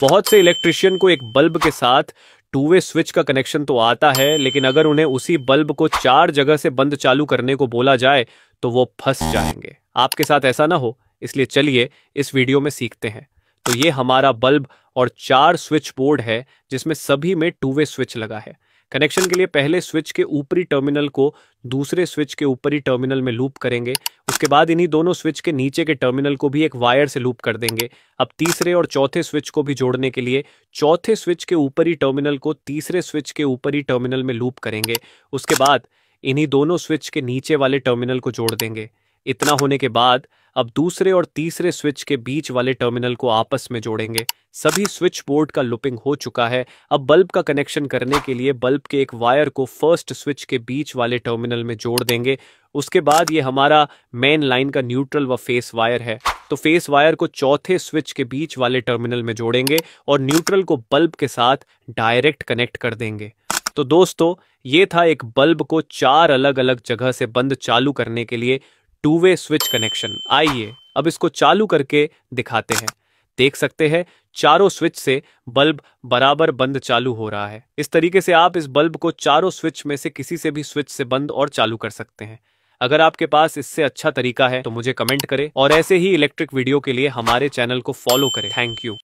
बहुत से इलेक्ट्रिशियन को एक बल्ब के साथ टू वे स्विच का कनेक्शन तो आता है लेकिन अगर उन्हें उसी बल्ब को चार जगह से बंद चालू करने को बोला जाए तो वो फंस जाएंगे आपके साथ ऐसा ना हो इसलिए चलिए इस वीडियो में सीखते हैं तो ये हमारा बल्ब और चार स्विच बोर्ड है जिसमें सभी में टू वे स्विच लगा है कनेक्शन के लिए पहले स्विच के ऊपरी टर्मिनल को दूसरे स्विच के ऊपरी टर्मिनल में लूप करेंगे उसके बाद इन्हीं दोनों स्विच के नीचे के टर्मिनल को भी एक वायर से लूप कर देंगे अब तीसरे और चौथे स्विच को भी जोड़ने के लिए चौथे स्विच के ऊपरी टर्मिनल को तीसरे स्विच के ऊपरी टर्मिनल में लूप करेंगे उसके बाद इन्हीं दोनों स्विच के नीचे वाले टर्मिनल को जोड़ देंगे इतना होने के बाद अब दूसरे और तीसरे स्विच के बीच वाले टर्मिनल को आपस में जोड़ेंगे सभी स्विच बोर्ड का लुपिंग हो चुका है अब बल्ब का कनेक्शन करने के लिए बल्ब के एक वायर को फर्स्ट स्विच के बीच वाले टर्मिनल में जोड़ देंगे उसके बाद ये हमारा मेन लाइन का न्यूट्रल व फेस वायर है तो फेस वायर को चौथे स्विच के बीच वाले टर्मिनल में जोड़ेंगे और न्यूट्रल को बल्ब के साथ डायरेक्ट कनेक्ट कर देंगे तो दोस्तों ये था एक बल्ब को चार अलग अलग जगह से बंद चालू करने के लिए टू वे स्विच कनेक्शन आइए अब इसको चालू करके दिखाते हैं देख सकते हैं चारों स्विच से बल्ब बराबर बंद चालू हो रहा है इस तरीके से आप इस बल्ब को चारों स्विच में से किसी से भी स्विच से बंद और चालू कर सकते हैं अगर आपके पास इससे अच्छा तरीका है तो मुझे कमेंट करें और ऐसे ही इलेक्ट्रिक वीडियो के लिए हमारे चैनल को फॉलो करें थैंक यू